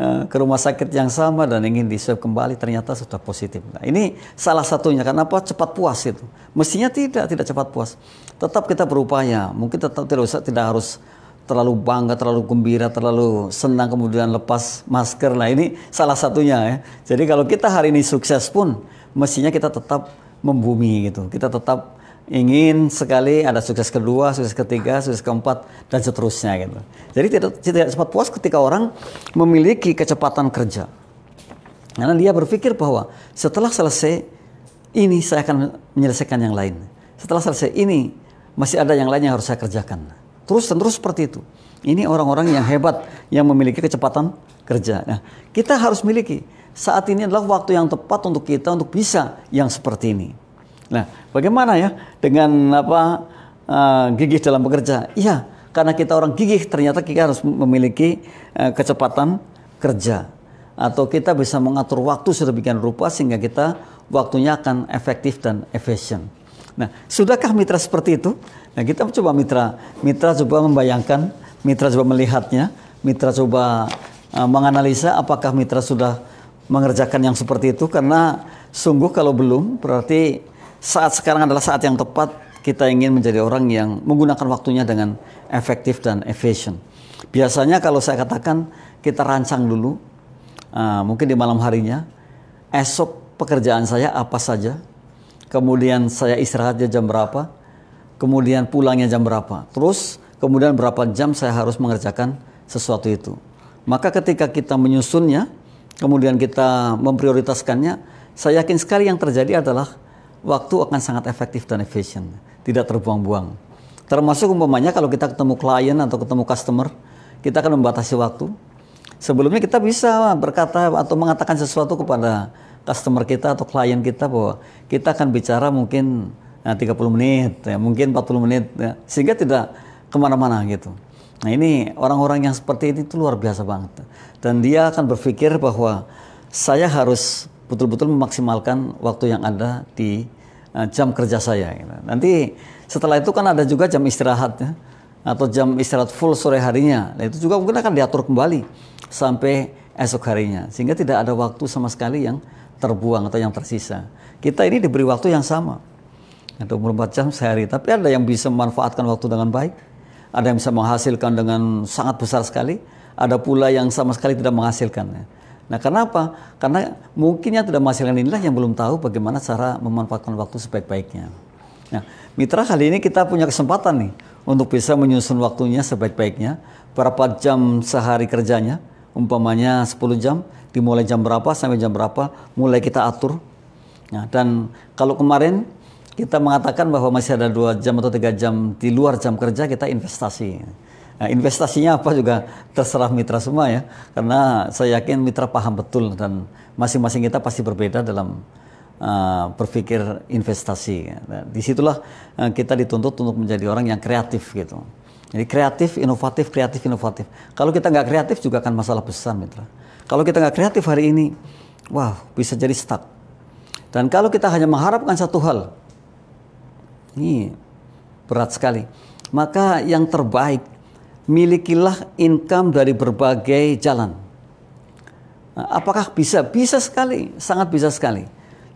Eh, ke rumah sakit yang sama dan ingin diswab kembali ternyata sudah positif. Nah, ini salah satunya Kenapa Cepat puas itu. Mestinya tidak, tidak cepat puas. Tetap kita berupaya, mungkin tetap tidak usah tidak harus terlalu bangga, terlalu gembira, terlalu senang kemudian lepas masker. Nah, ini salah satunya ya. Jadi kalau kita hari ini sukses pun mestinya kita tetap membumi gitu. Kita tetap ingin sekali ada sukses kedua, sukses ketiga, sukses keempat, dan seterusnya gitu. Jadi tidak, tidak cepat puas ketika orang memiliki kecepatan kerja. Karena dia berpikir bahwa setelah selesai ini saya akan menyelesaikan yang lain. Setelah selesai ini masih ada yang lain yang harus saya kerjakan. Terus dan terus seperti itu. Ini orang-orang yang hebat yang memiliki kecepatan kerja. Nah, kita harus miliki. Saat ini adalah waktu yang tepat untuk kita untuk bisa yang seperti ini. Nah, bagaimana ya dengan apa uh, gigih dalam bekerja? Iya, karena kita orang gigih ternyata kita harus memiliki uh, kecepatan kerja atau kita bisa mengatur waktu sedemikian rupa sehingga kita waktunya akan efektif dan efisien. Nah, sudahkah mitra seperti itu? Nah, kita coba mitra, mitra coba membayangkan, mitra coba melihatnya, mitra coba uh, menganalisa apakah mitra sudah mengerjakan yang seperti itu karena sungguh kalau belum berarti saat sekarang adalah saat yang tepat kita ingin menjadi orang yang menggunakan waktunya dengan efektif dan efisien. Biasanya kalau saya katakan kita rancang dulu, uh, mungkin di malam harinya, esok pekerjaan saya apa saja, kemudian saya istirahatnya jam berapa, kemudian pulangnya jam berapa, terus kemudian berapa jam saya harus mengerjakan sesuatu itu. Maka ketika kita menyusunnya, kemudian kita memprioritaskannya, saya yakin sekali yang terjadi adalah waktu akan sangat efektif dan efisien, tidak terbuang-buang. Termasuk umpamanya kalau kita ketemu klien atau ketemu customer, kita akan membatasi waktu. Sebelumnya kita bisa berkata atau mengatakan sesuatu kepada customer kita atau klien kita bahwa kita akan bicara mungkin 30 eh, menit, ya, mungkin 40 menit, ya, sehingga tidak kemana-mana gitu. Nah ini orang-orang yang seperti ini itu luar biasa banget. Dan dia akan berpikir bahwa saya harus betul-betul memaksimalkan waktu yang ada di eh, jam kerja saya. Gitu. Nanti setelah itu kan ada juga jam istirahat ya, atau jam istirahat full sore harinya. Nah, itu juga mungkin akan diatur kembali sampai esok harinya, sehingga tidak ada waktu sama sekali yang terbuang atau yang tersisa. Kita ini diberi waktu yang sama, 24 jam sehari. Tapi ada yang bisa memanfaatkan waktu dengan baik, ada yang bisa menghasilkan dengan sangat besar sekali, ada pula yang sama sekali tidak menghasilkan. Ya. Nah, kenapa? Karena mungkin yang tidak menghasilkan inilah yang belum tahu bagaimana cara memanfaatkan waktu sebaik-baiknya. Nah, mitra kali ini kita punya kesempatan nih untuk bisa menyusun waktunya sebaik-baiknya, berapa jam sehari kerjanya, umpamanya 10 jam, dimulai jam berapa sampai jam berapa, mulai kita atur. Nah, dan kalau kemarin kita mengatakan bahwa masih ada dua jam atau tiga jam di luar jam kerja kita investasi. Nah, investasinya apa juga terserah mitra semua ya, karena saya yakin mitra paham betul dan masing-masing kita pasti berbeda dalam uh, berpikir investasi. Nah, disitulah uh, kita dituntut untuk menjadi orang yang kreatif gitu. Jadi kreatif, inovatif, kreatif, inovatif. Kalau kita nggak kreatif juga akan masalah besar mitra. Kalau kita nggak kreatif hari ini, wah bisa jadi stuck. Dan kalau kita hanya mengharapkan satu hal, ini berat sekali. Maka yang terbaik milikilah income dari berbagai jalan. Apakah bisa? Bisa sekali, sangat bisa sekali.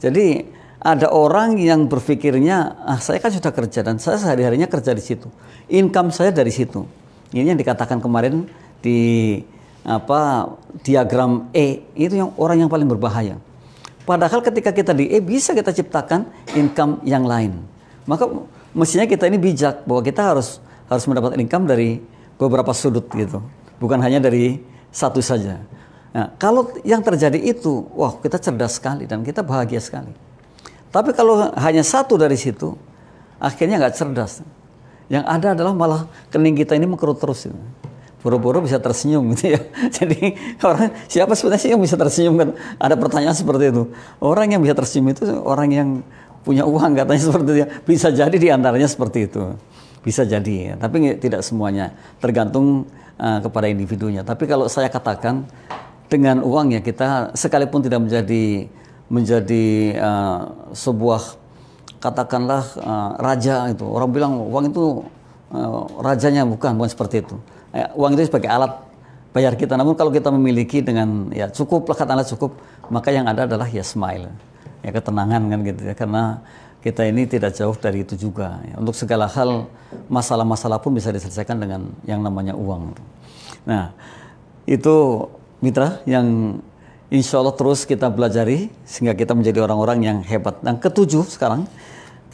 Jadi ada orang yang berpikirnya, ah, saya kan sudah kerja dan saya sehari-harinya kerja di situ. Income saya dari situ. Ini yang dikatakan kemarin di apa diagram E itu yang orang yang paling berbahaya. Padahal ketika kita di E bisa kita ciptakan income yang lain. Maka mestinya kita ini bijak bahwa kita harus harus mendapat income dari beberapa sudut gitu. Bukan hanya dari satu saja. Nah, kalau yang terjadi itu, wah kita cerdas sekali dan kita bahagia sekali. Tapi kalau hanya satu dari situ, akhirnya nggak cerdas. Yang ada adalah malah kening kita ini mengkerut terus. Gitu. boro buru bisa tersenyum gitu ya. Jadi orang siapa sebenarnya yang bisa tersenyum kan? Ada pertanyaan seperti itu. Orang yang bisa tersenyum itu orang yang punya uang katanya seperti itu. Ya. Bisa jadi diantaranya seperti itu bisa jadi ya. tapi tidak semuanya tergantung uh, kepada individunya tapi kalau saya katakan dengan uang ya kita sekalipun tidak menjadi menjadi uh, sebuah katakanlah uh, raja itu orang bilang uang itu uh, rajanya bukan bukan seperti itu uh, uang itu sebagai alat bayar kita namun kalau kita memiliki dengan ya cukup lah katakanlah cukup maka yang ada adalah ya smile ya ketenangan kan gitu ya karena kita ini tidak jauh dari itu juga. Ya. Untuk segala hal, masalah-masalah pun bisa diselesaikan dengan yang namanya uang. Gitu. Nah, itu mitra yang insya Allah terus kita belajari sehingga kita menjadi orang-orang yang hebat. Yang ketujuh sekarang,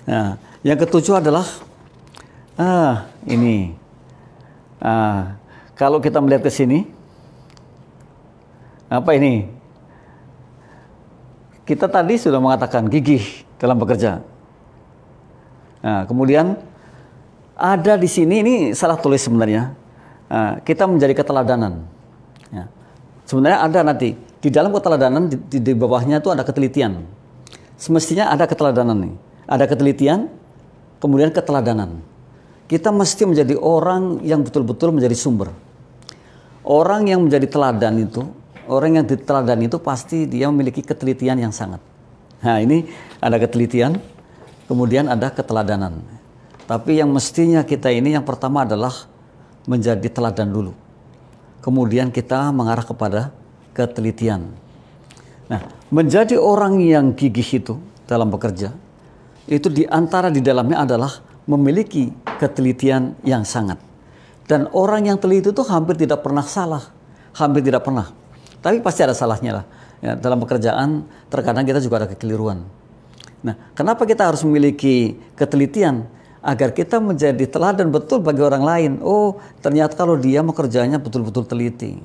nah, yang ketujuh adalah ah ini. Ah, kalau kita melihat ke sini, apa ini? Kita tadi sudah mengatakan gigih dalam bekerja. Nah, kemudian ada di sini ini salah tulis sebenarnya. Nah, kita menjadi keteladanan. Ya. Sebenarnya ada nanti di dalam keteladanan di, di, di bawahnya itu ada ketelitian. Semestinya ada keteladanan nih. Ada ketelitian, kemudian keteladanan. Kita mesti menjadi orang yang betul-betul menjadi sumber. Orang yang menjadi teladan itu, orang yang diteladan itu pasti dia memiliki ketelitian yang sangat. Nah, ini ada ketelitian, kemudian ada keteladanan. Tapi yang mestinya kita ini yang pertama adalah menjadi teladan dulu. Kemudian kita mengarah kepada ketelitian. Nah, menjadi orang yang gigih itu dalam bekerja, itu diantara di dalamnya adalah memiliki ketelitian yang sangat. Dan orang yang teliti itu hampir tidak pernah salah, hampir tidak pernah. Tapi pasti ada salahnya lah. Ya, dalam pekerjaan terkadang kita juga ada kekeliruan Nah, kenapa kita harus memiliki ketelitian agar kita menjadi teladan betul bagi orang lain? Oh, ternyata kalau dia mau kerjanya betul-betul teliti.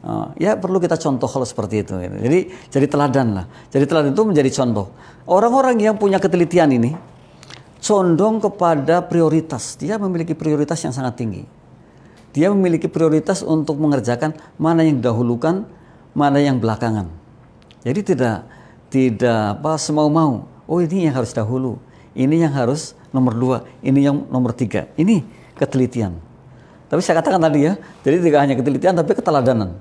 Uh, ya perlu kita contoh kalau seperti itu. Jadi jadi teladan lah. Jadi teladan itu menjadi contoh. Orang-orang yang punya ketelitian ini condong kepada prioritas. Dia memiliki prioritas yang sangat tinggi. Dia memiliki prioritas untuk mengerjakan mana yang dahulukan, mana yang belakangan. Jadi tidak tidak apa semau-mau oh ini yang harus dahulu, ini yang harus nomor dua, ini yang nomor tiga. Ini ketelitian. Tapi saya katakan tadi ya, jadi tidak hanya ketelitian tapi keteladanan.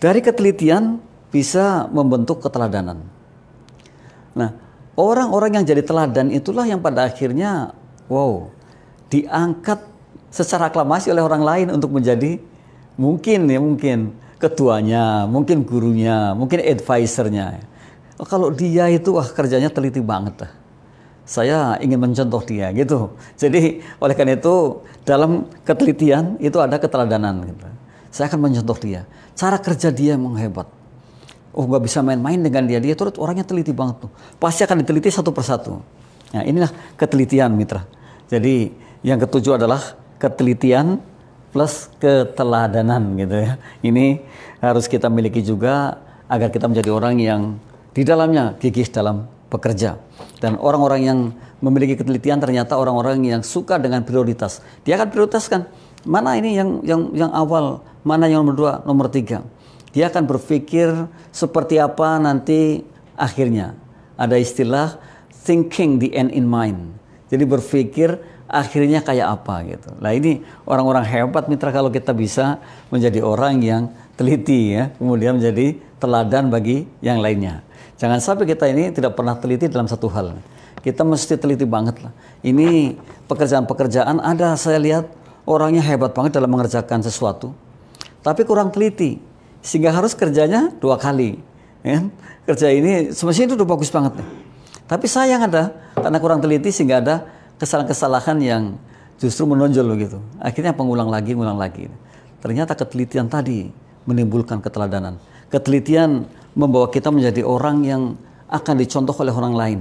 Dari ketelitian bisa membentuk keteladanan. Nah, orang-orang yang jadi teladan itulah yang pada akhirnya, wow, diangkat secara aklamasi oleh orang lain untuk menjadi mungkin ya mungkin ketuanya, mungkin gurunya, mungkin advisernya. Oh, kalau dia itu wah kerjanya teliti banget saya ingin mencontoh dia gitu. Jadi oleh karena itu dalam ketelitian itu ada keteladanan gitu. Saya akan mencontoh dia. Cara kerja dia emang hebat. Oh nggak bisa main-main dengan dia. Dia turut orangnya teliti banget tuh. Pasti akan diteliti satu persatu. Nah inilah ketelitian mitra. Jadi yang ketujuh adalah ketelitian plus keteladanan gitu ya. Ini harus kita miliki juga agar kita menjadi orang yang di dalamnya gigih dalam bekerja. Dan orang-orang yang memiliki ketelitian ternyata orang-orang yang suka dengan prioritas. Dia akan prioritaskan mana ini yang yang yang awal, mana yang nomor dua, nomor tiga. Dia akan berpikir seperti apa nanti akhirnya. Ada istilah thinking the end in mind. Jadi berpikir akhirnya kayak apa gitu. Nah ini orang-orang hebat mitra kalau kita bisa menjadi orang yang teliti ya, kemudian menjadi teladan bagi yang lainnya. Jangan sampai kita ini tidak pernah teliti dalam satu hal. Kita mesti teliti banget lah. Ini pekerjaan-pekerjaan ada saya lihat orangnya hebat banget dalam mengerjakan sesuatu. Tapi kurang teliti. Sehingga harus kerjanya dua kali. Ya? Kerja ini semestinya itu udah bagus banget. Nih. Tapi sayang ada karena kurang teliti sehingga ada kesalahan-kesalahan yang justru menonjol begitu. Akhirnya pengulang lagi, ngulang lagi. Ternyata ketelitian tadi menimbulkan keteladanan. Ketelitian membawa kita menjadi orang yang akan dicontoh oleh orang lain.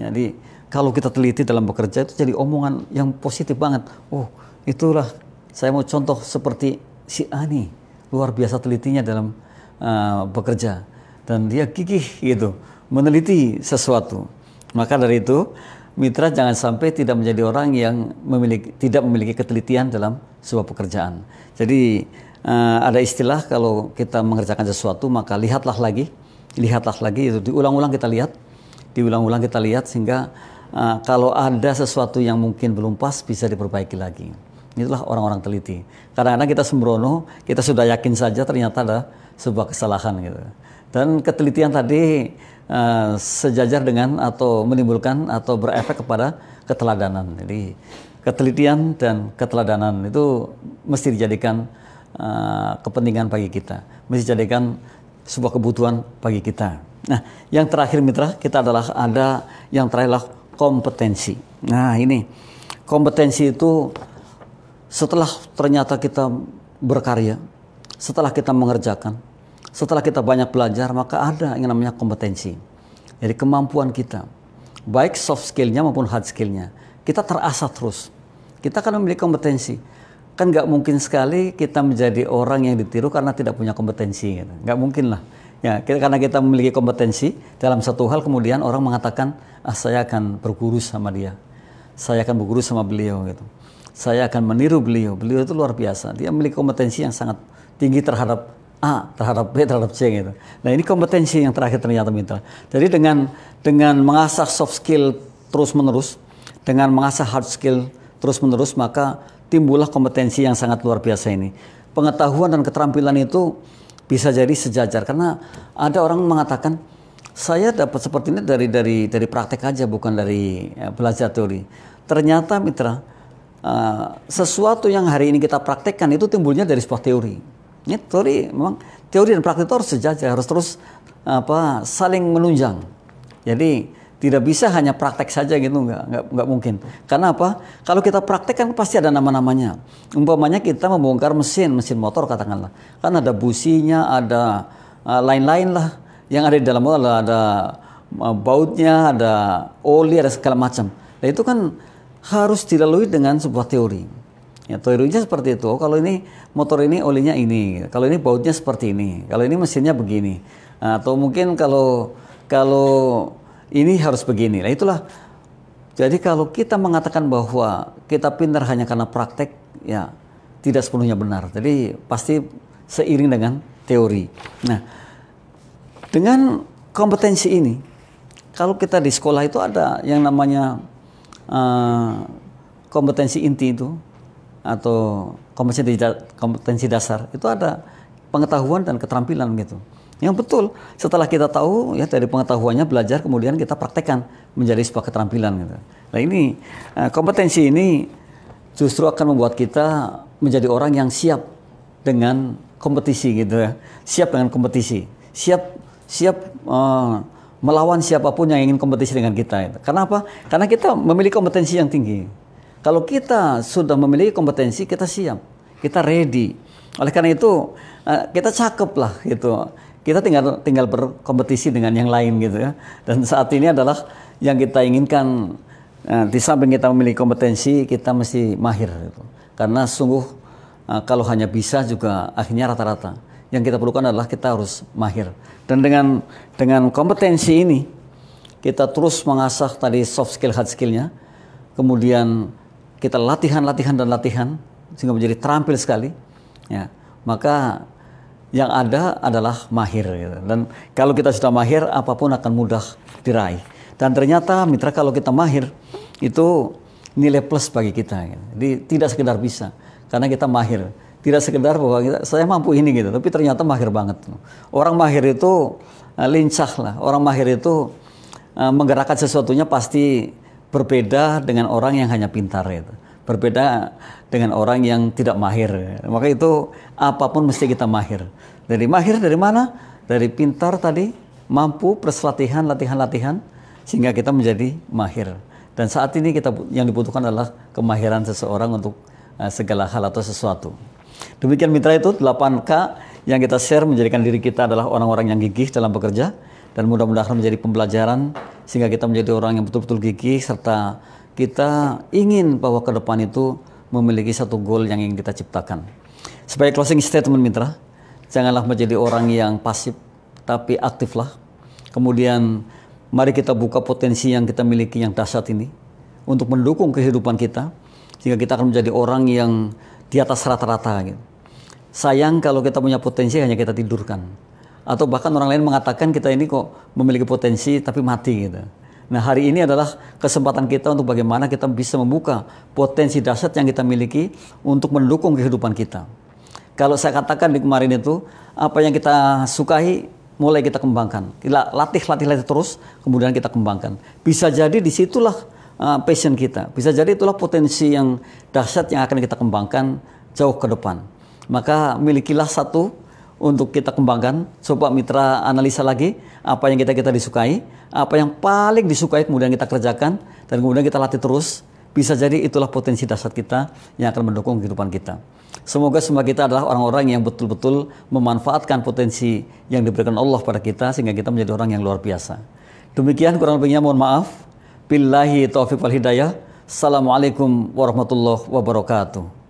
Jadi kalau kita teliti dalam bekerja itu jadi omongan yang positif banget. Oh, itulah saya mau contoh seperti si Ani, luar biasa telitinya dalam uh, bekerja dan dia gigih gitu meneliti sesuatu. Maka dari itu mitra jangan sampai tidak menjadi orang yang memiliki tidak memiliki ketelitian dalam sebuah pekerjaan. Jadi uh, ada istilah kalau kita mengerjakan sesuatu maka lihatlah lagi, lihatlah lagi itu diulang-ulang kita lihat, diulang-ulang kita lihat sehingga uh, kalau ada sesuatu yang mungkin belum pas bisa diperbaiki lagi. Itulah orang-orang teliti. Kadang-kadang kita sembrono, kita sudah yakin saja ternyata ada sebuah kesalahan gitu. Dan ketelitian tadi uh, sejajar dengan atau menimbulkan atau berefek kepada keteladanan. Jadi ketelitian dan keteladanan itu mesti dijadikan Eh, kepentingan bagi kita, mesti jadikan sebuah kebutuhan bagi kita. Nah, yang terakhir mitra kita adalah ada yang terakhirlah kompetensi. Nah, ini kompetensi itu setelah ternyata kita berkarya, setelah kita mengerjakan, setelah kita banyak belajar, maka ada yang namanya kompetensi. Jadi kemampuan kita, baik soft skillnya maupun hard skillnya, kita terasa terus. Kita akan memiliki kompetensi kan nggak mungkin sekali kita menjadi orang yang ditiru karena tidak punya kompetensi gitu. nggak mungkin lah ya kita, karena kita memiliki kompetensi dalam satu hal kemudian orang mengatakan ah saya akan berguru sama dia saya akan berguru sama beliau gitu saya akan meniru beliau beliau itu luar biasa dia memiliki kompetensi yang sangat tinggi terhadap A terhadap B terhadap C gitu nah ini kompetensi yang terakhir ternyata mitra jadi dengan dengan mengasah soft skill terus menerus dengan mengasah hard skill terus menerus maka timbullah kompetensi yang sangat luar biasa ini. Pengetahuan dan keterampilan itu bisa jadi sejajar karena ada orang mengatakan saya dapat seperti ini dari dari dari praktek aja bukan dari ya, belajar teori. Ternyata mitra uh, sesuatu yang hari ini kita praktekkan itu timbulnya dari sebuah teori. Ini ya, teori memang teori dan praktek itu harus sejajar harus terus apa saling menunjang. Jadi tidak bisa hanya praktek saja gitu, nggak, nggak, nggak mungkin. Karena apa? Kalau kita praktek kan pasti ada nama-namanya. Umpamanya kita membongkar mesin, mesin motor katakanlah. Kan ada businya, ada uh, lain-lain lah. Yang ada di dalam motor ada, uh, bautnya, ada oli, ada segala macam. Nah itu kan harus dilalui dengan sebuah teori. Ya, teorinya seperti itu. Oh, kalau ini motor ini olinya ini, kalau ini bautnya seperti ini, kalau ini mesinnya begini. Nah, atau mungkin kalau kalau ini harus begini. Nah itulah. Jadi kalau kita mengatakan bahwa kita pintar hanya karena praktek, ya tidak sepenuhnya benar. Jadi pasti seiring dengan teori. Nah, dengan kompetensi ini, kalau kita di sekolah itu ada yang namanya uh, kompetensi inti itu atau kompetensi kompetensi dasar itu ada pengetahuan dan keterampilan gitu yang betul. Setelah kita tahu ya dari pengetahuannya belajar kemudian kita praktekkan menjadi sebuah keterampilan gitu. Nah ini eh, kompetensi ini justru akan membuat kita menjadi orang yang siap dengan kompetisi gitu ya. Siap dengan kompetisi. Siap siap uh, melawan siapapun yang ingin kompetisi dengan kita. Gitu. Karena apa? Karena kita memiliki kompetensi yang tinggi. Kalau kita sudah memiliki kompetensi, kita siap, kita ready. Oleh karena itu, eh, kita cakep lah gitu kita tinggal tinggal berkompetisi dengan yang lain gitu ya. Dan saat ini adalah yang kita inginkan nah, di samping kita memiliki kompetensi, kita mesti mahir gitu. Karena sungguh eh, kalau hanya bisa juga akhirnya rata-rata. Yang kita perlukan adalah kita harus mahir. Dan dengan dengan kompetensi ini kita terus mengasah tadi soft skill, hard skillnya. Kemudian kita latihan, latihan dan latihan sehingga menjadi terampil sekali. Ya, maka yang ada adalah mahir. Gitu. Dan kalau kita sudah mahir, apapun akan mudah diraih. Dan ternyata mitra kalau kita mahir, itu nilai plus bagi kita. Gitu. Jadi tidak sekedar bisa, karena kita mahir. Tidak sekedar bahwa kita, saya mampu ini gitu, tapi ternyata mahir banget. Gitu. Orang mahir itu uh, lincah lah. Orang mahir itu uh, menggerakkan sesuatunya pasti berbeda dengan orang yang hanya pintar. Gitu. Berbeda dengan orang yang tidak mahir. Maka itu apapun mesti kita mahir. Dari mahir dari mana? Dari pintar tadi, mampu perselatihan, latihan, latihan, sehingga kita menjadi mahir. Dan saat ini kita yang dibutuhkan adalah kemahiran seseorang untuk eh, segala hal atau sesuatu. Demikian mitra itu 8K yang kita share menjadikan diri kita adalah orang-orang yang gigih dalam bekerja dan mudah-mudahan menjadi pembelajaran sehingga kita menjadi orang yang betul-betul gigih serta kita ingin bahwa ke depan itu memiliki satu goal yang ingin kita ciptakan. Sebagai closing statement mitra, janganlah menjadi orang yang pasif tapi aktiflah. Kemudian mari kita buka potensi yang kita miliki yang dahsyat ini untuk mendukung kehidupan kita sehingga kita akan menjadi orang yang di atas rata-rata gitu. Sayang kalau kita punya potensi hanya kita tidurkan atau bahkan orang lain mengatakan kita ini kok memiliki potensi tapi mati gitu. Nah, hari ini adalah kesempatan kita untuk bagaimana kita bisa membuka potensi dasar yang kita miliki untuk mendukung kehidupan kita. Kalau saya katakan di kemarin itu, apa yang kita sukai mulai kita kembangkan. Kita latih, latih, latih terus, kemudian kita kembangkan. Bisa jadi disitulah uh, passion kita. Bisa jadi itulah potensi yang dahsyat yang akan kita kembangkan jauh ke depan. Maka milikilah satu untuk kita kembangkan. Coba mitra analisa lagi apa yang kita kita disukai, apa yang paling disukai kemudian kita kerjakan dan kemudian kita latih terus. Bisa jadi itulah potensi dasar kita yang akan mendukung kehidupan kita. Semoga semua kita adalah orang-orang yang betul-betul memanfaatkan potensi yang diberikan Allah pada kita sehingga kita menjadi orang yang luar biasa. Demikian kurang lebihnya mohon maaf. Billahi taufiq wal hidayah. Assalamualaikum warahmatullahi wabarakatuh.